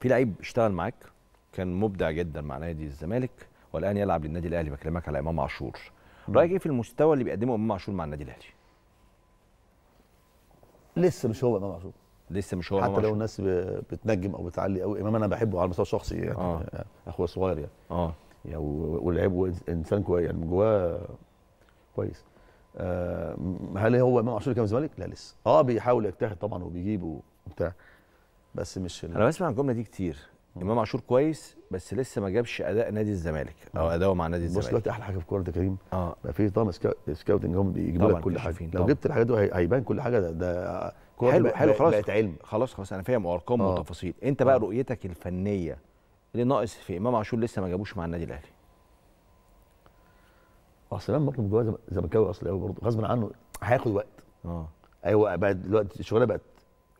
في لعيب اشتغل معاك كان مبدع جدا مع نادي الزمالك والان يلعب للنادي الاهلي بكلمك على امام عاشور رايك ايه في المستوى اللي بيقدمه امام عاشور مع النادي الاهلي لسه مش هو امام عاشور لسه مش هو حتى لو الناس بتنجم او بتعلي قوي امام انا بحبه على المستوى الشخصي يعني آه. يعني اخويا الصغير يعني اه يعني ولعيب انسان كويس يعني من جواه كويس آه هل هو امام عاشور كان زمالك؟ لا لسه اه بيحاول يجتهد طبعا وبيجيب وبتاع بس مش انا بسمع الجمله دي كتير امام عاشور كويس بس لسه ما جابش اداء نادي الزمالك او اداؤه مع نادي الزمالك بص دلوقتي احلى حاجه في الكوره ده كريم اه بقى في طبعا سكاوتنج هم بيجيبوا لك كل حاجه لو جبت الحاجات دي هيبان كل حاجه ده, ده حلو حلو خلاص بقت علم خلاص خلاص انا فاهم وارقام آه. وتفاصيل انت بقى آه. رؤيتك الفنيه اللي ناقص في امام عاشور لسه ما جابوش مع النادي الاهلي اصل انا برضه زملكاوي اصلي قوي برضه غصب عنه هياخد وقت اه ايوه بقى دلوقتي الشغلانه بقت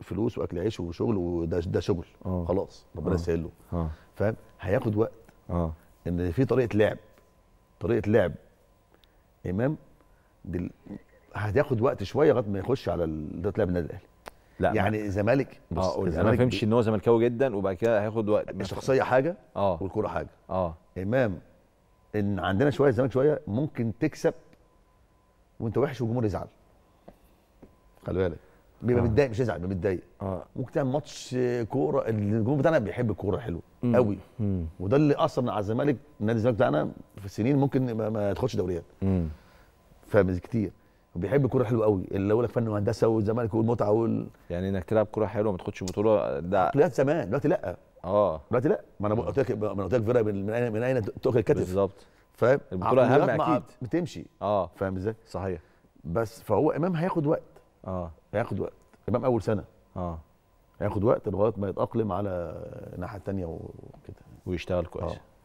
فلوس واكل عيش وشغل وده ده شغل أوه. خلاص ربنا آه. يسهل له آه. فاهم هياخد وقت اه ان في طريقه لعب طريقه لعب امام دل... هتاخد وقت شويه لغايه ما يخش على طريقه لعب النادي الاهلي لا يعني الزمالك آه، بص آه الزمالك انا ما فهمتش ان هو زملكاوي جدا وبعد كده هياخد وقت الشخصيه حاجه اه والكوره حاجه اه امام ان عندنا شويه الزمالك شويه ممكن تكسب وانت وحش والجمهور يزعل خلي بالك بيبقى آه. متضايق مش يزعل بيبقى متضايق آه. ممكن تعمل ماتش كوره الجمهور بتاعنا بيحب الكوره الحلوه قوي مم. وده اللي اثر على الزمالك نادي الزمالك بتاعنا في سنين ممكن ما يدخلش دوريات فاهم كتير بيحب الكوره الحلوه قوي اللي هو لك فن وهندسه والزمالك والمتعه وال يعني انك تلعب كوره حلوه ما تاخدش بطوله ده لا زمان دلوقتي لا اه دلوقتي لا ما انا قلت لك ما انا قلت لك فرق من اين من اين تؤكل الكتف بالظبط فاهم البطوله اهم اكيد بتمشي اه فاهم ازاي؟ صحيح بس فهو امام هياخد وقت اه هياخد وقت امام اول سنه اه هياخد وقت لغايه ما يتاقلم على الناحيه الثانيه وكده ويشتغل كويس آه.